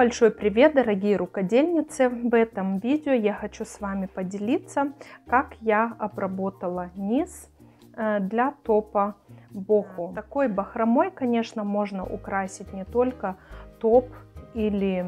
Большой привет, дорогие рукодельницы! В этом видео я хочу с вами поделиться, как я обработала низ э, для топа боху. Такой бахромой, конечно, можно украсить не только топ или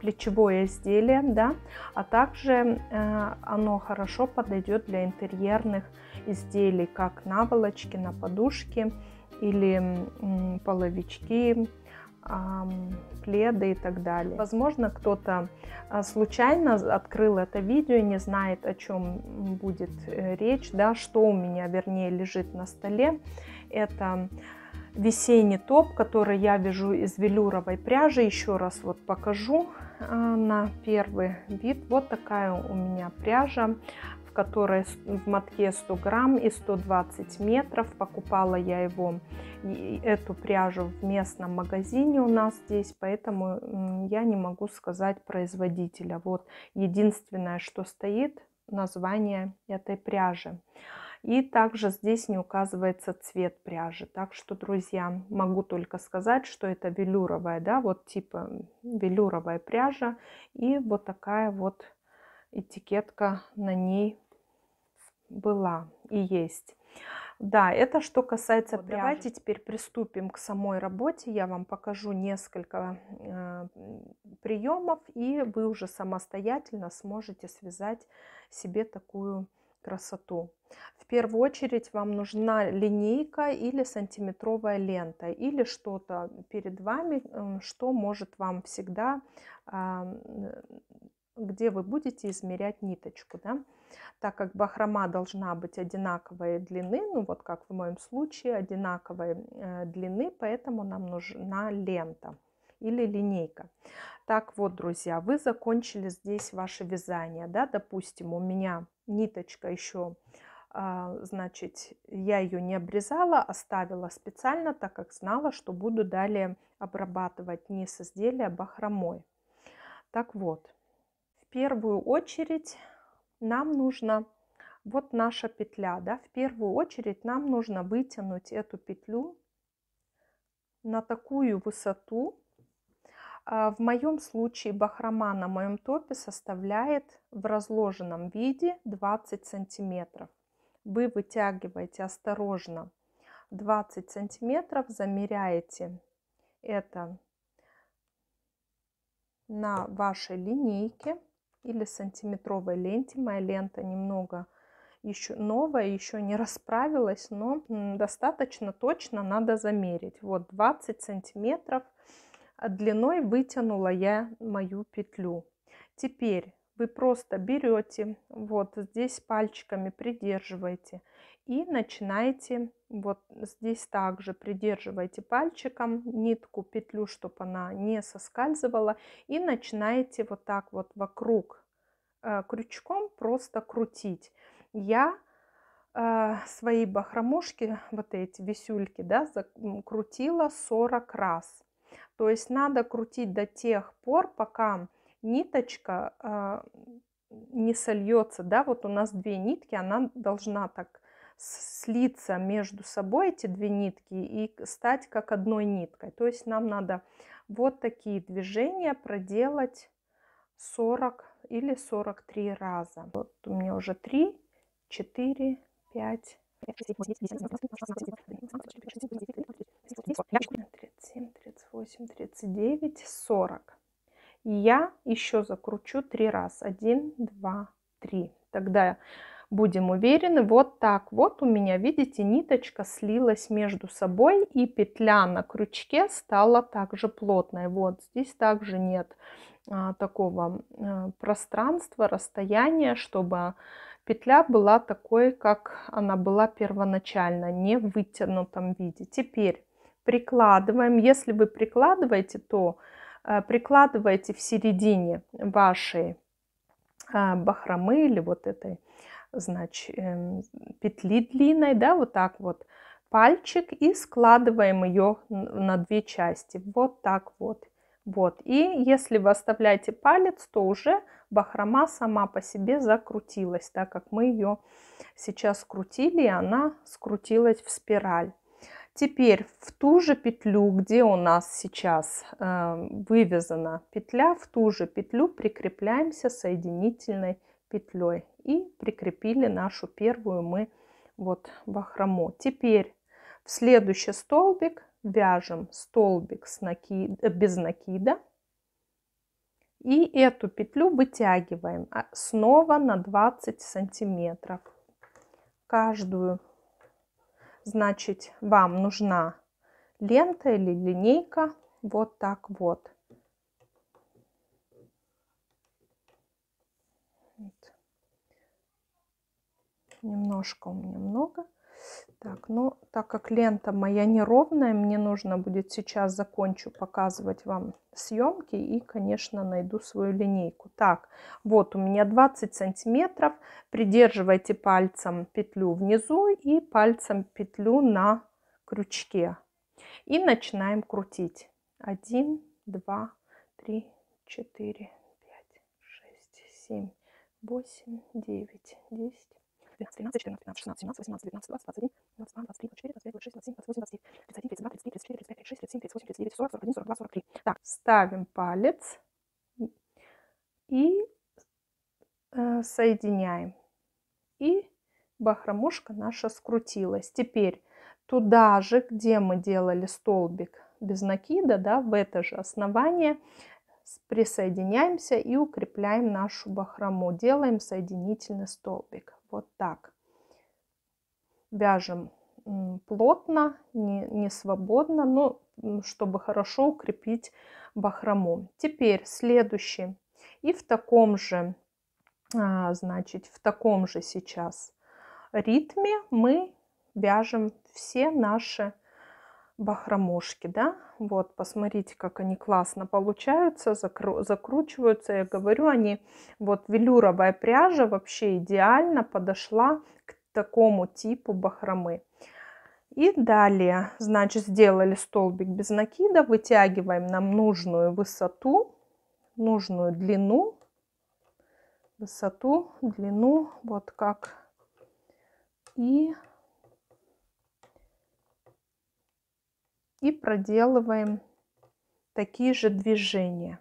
плечевое изделие, да, а также э, оно хорошо подойдет для интерьерных изделий, как наволочки на подушке или половички, пледы и так далее. Возможно, кто-то а, случайно открыл это видео и не знает, о чем будет э, речь, да, что у меня, вернее, лежит на столе. Это весенний топ, который я вяжу из велюровой пряжи. Еще раз вот покажу а, на первый вид. Вот такая у меня пряжа которое в мотке 100 грамм и 120 метров. Покупала я его, эту пряжу в местном магазине у нас здесь, поэтому я не могу сказать производителя. Вот единственное, что стоит, название этой пряжи. И также здесь не указывается цвет пряжи. Так что, друзья, могу только сказать, что это велюровая, да, вот типа велюровая пряжа. И вот такая вот этикетка на ней была и есть. Да, это что касается пряжи. Давайте теперь приступим к самой работе. Я вам покажу несколько э, приемов, и вы уже самостоятельно сможете связать себе такую красоту. В первую очередь вам нужна линейка или сантиметровая лента, или что-то перед вами, что может вам всегда э, где вы будете измерять ниточку, да? так как бахрома должна быть одинаковой длины, ну вот как в моем случае, одинаковой э, длины, поэтому нам нужна лента или линейка. Так вот, друзья, вы закончили здесь ваше вязание, да, допустим, у меня ниточка еще, э, а, значит, я ее не обрезала, оставила специально, так как знала, что буду далее обрабатывать низ изделия а бахромой. Так вот, первую очередь нам нужно, вот наша петля, да, в первую очередь нам нужно вытянуть эту петлю на такую высоту. А, в моем случае бахрома на моем топе составляет в разложенном виде 20 сантиметров. Вы вытягиваете осторожно 20 сантиметров, замеряете это на вашей линейке или сантиметровой ленте. Моя лента немного еще новая, еще не расправилась, но достаточно точно надо замерить. Вот 20 сантиметров а длиной вытянула я мою петлю. Теперь вы просто берете, вот здесь пальчиками придерживаете и начинаете вот здесь также придерживаете пальчиком нитку, петлю, чтобы она не соскальзывала. И начинаете вот так вот вокруг э, крючком просто крутить. Я э, свои бахромушки, вот эти висюльки, да, закрутила 40 раз. То есть надо крутить до тех пор, пока ниточка э, не сольется. Да, вот у нас две нитки, она должна так слиться между собой эти две нитки и стать как одной ниткой. То есть нам надо вот такие движения проделать 40 или 43 раза. Вот у меня уже 3, 4, 5, 37, 38, 39, 40. И я еще закручу три раза. 1, 2, 3. Тогда будем уверены. Вот так вот у меня, видите, ниточка слилась между собой и петля на крючке стала также плотной. Вот здесь также нет а, такого а, пространства, расстояния, чтобы петля была такой, как она была первоначально, не в вытянутом виде. Теперь прикладываем. Если вы прикладываете, то а, э, прикладываете в середине вашей э, бахромы или вот этой значит, эм, петли длинной, да, вот так вот пальчик и складываем ее на две части, вот так вот. Вот, и если вы оставляете палец, то уже бахрома сама по себе закрутилась, так как мы ее сейчас крутили, и она скрутилась в спираль. Теперь в ту же петлю, где у нас сейчас э, вывязана петля, в ту же петлю прикрепляемся соединительной петлей. И прикрепили нашу первую мы вот бахрому. Теперь в следующий столбик вяжем столбик с накид... Э, без накида. И эту петлю вытягиваем а, снова на 20 сантиметров. Каждую, значит, вам нужна лента или линейка вот так вот. Немножко у меня много. Так, ну, так как лента моя неровная, мне нужно будет сейчас закончу показывать вам съемки и, конечно, найду свою линейку. Так, вот у меня 20 сантиметров. Придерживайте пальцем петлю внизу и пальцем петлю на крючке. И начинаем крутить. 1, 2, 3, 4, 5, 6, 7, 8, 9, 10, 12, 13, 14, 15, 16, 17, 18, 19, 20, 21, 22, 23, 24, 25, 26, 27, 28, 29, 31, 32, 33, 34, 35, 36, 37, 38, 39, 40, 41, 42, 43. Так, ставим палец и э, соединяем. И бахромушка наша скрутилась. Теперь туда же, где мы делали столбик без накида, да, в это же основание присоединяемся и укрепляем нашу бахрому. Делаем соединительный столбик. Вот так. Вяжем плотно, не, не свободно, но чтобы хорошо укрепить бахрому. Теперь следующий. И в таком же, а, значит, в таком же сейчас ритме мы вяжем все наши бахромушки, да, вот, посмотрите, как они классно получаются, закру, закручиваются, я говорю, они, вот, велюровая пряжа вообще идеально подошла к такому типу бахромы. И далее, значит, сделали столбик без накида, вытягиваем нам нужную высоту, нужную длину, высоту, длину, вот как, и и проделываем такие же движения.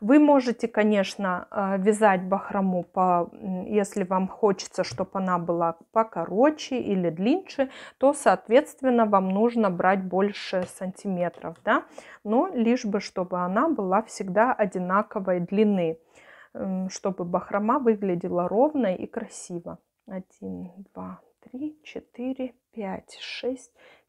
Вы можете, конечно, э, вязать бахрому, по, если вам хочется, чтобы она была покороче или длиннее, то, соответственно, вам нужно брать больше сантиметров, да? но лишь бы, чтобы она была всегда одинаковой длины, эм, чтобы бахрома выглядела ровно и красиво. 1, 2, 3, 4, 5, 6,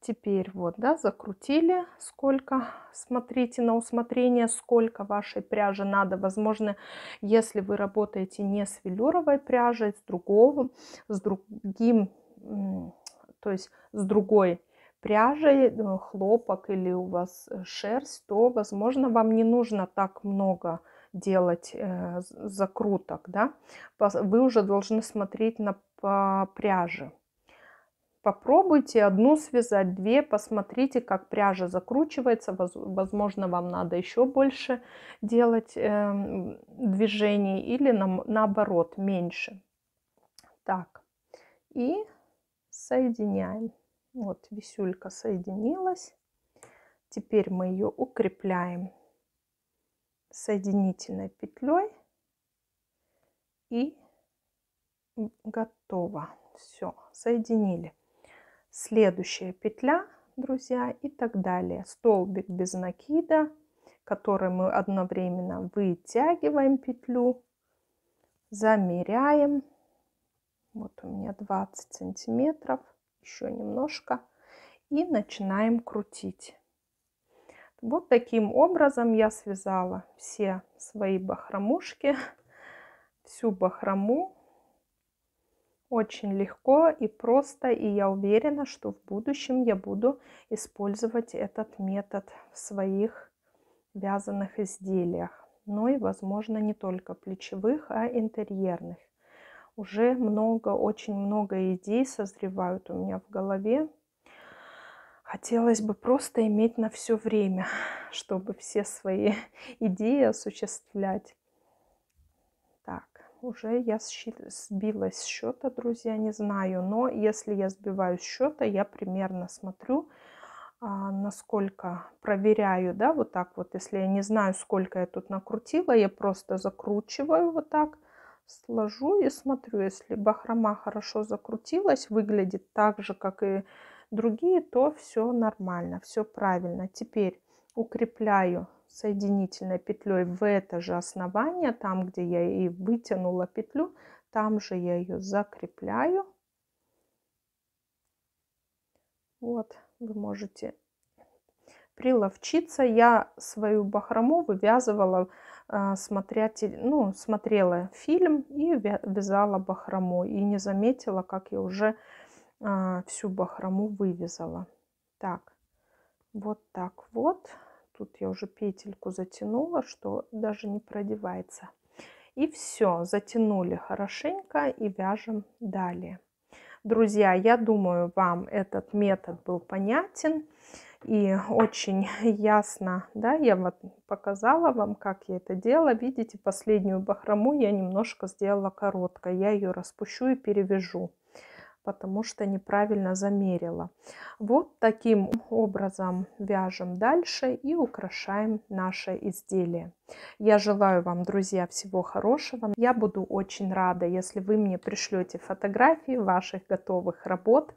Теперь вот, да, закрутили сколько, смотрите на усмотрение, сколько вашей пряжи надо. Возможно, если вы работаете не с велюровой пряжей, с другого, с другим, то есть с другой пряжей, э, хлопок или у вас э, шерсть, то, возможно, вам не нужно так много делать э, закруток, да. Вы уже должны смотреть на по пряже. Попробуйте одну связать, две, посмотрите, как пряжа закручивается. Возможно, вам надо еще больше делать э, движений или на, наоборот меньше. Так, и соединяем. Вот висюлька соединилась. Теперь мы ее укрепляем соединительной петлей. И готово. Все, соединили следующая петля, друзья, и так далее. Столбик без накида, который мы одновременно вытягиваем петлю, замеряем. Вот у меня 20 сантиметров, еще немножко. И начинаем крутить. Вот таким образом я связала все свои бахромушки, всю бахрому очень легко и просто, и я уверена, что в будущем я буду использовать этот метод в своих вязаных изделиях. Но и, возможно, не только плечевых, а интерьерных. Уже много, очень много идей созревают у меня в голове. Хотелось бы просто иметь на все время, чтобы все свои идеи осуществлять уже я сбилась с счета, друзья, не знаю. Но если я сбиваю с счета, я примерно смотрю, а, насколько проверяю, да, вот так вот. Если я не знаю, сколько я тут накрутила, я просто закручиваю вот так, сложу и смотрю. Если бахрома хорошо закрутилась, выглядит так же, как и другие, то все нормально, все правильно. Теперь укрепляю соединительной петлей в это же основание, там, где я и вытянула петлю, там же я ее закрепляю. Вот, вы можете приловчиться. Я свою бахрому вывязывала, э, смотря, ну, смотрела фильм и вязала бахрому. И не заметила, как я уже э, всю бахрому вывязала. Так, вот так вот тут я уже петельку затянула, что даже не продевается. И все, затянули хорошенько и вяжем далее. Друзья, я думаю, вам этот метод был понятен и очень ясно, да, я вот показала вам, как я это делала. Видите, последнюю бахрому я немножко сделала короткой, я ее распущу и перевяжу потому что неправильно замерила. Вот таким образом вяжем дальше и украшаем наше изделие. Я желаю вам, друзья, всего хорошего. Я буду очень рада, если вы мне пришлете фотографии ваших готовых работ.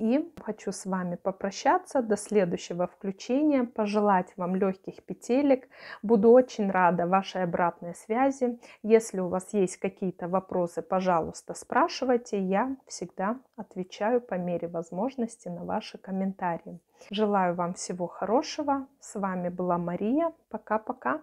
И хочу с вами попрощаться до следующего включения, пожелать вам легких петелек. Буду очень рада вашей обратной связи. Если у вас есть какие-то вопросы, пожалуйста, спрашивайте. Я всегда отвечаю по мере возможности на ваши комментарии. Желаю вам всего хорошего. С вами была Мария. Пока-пока.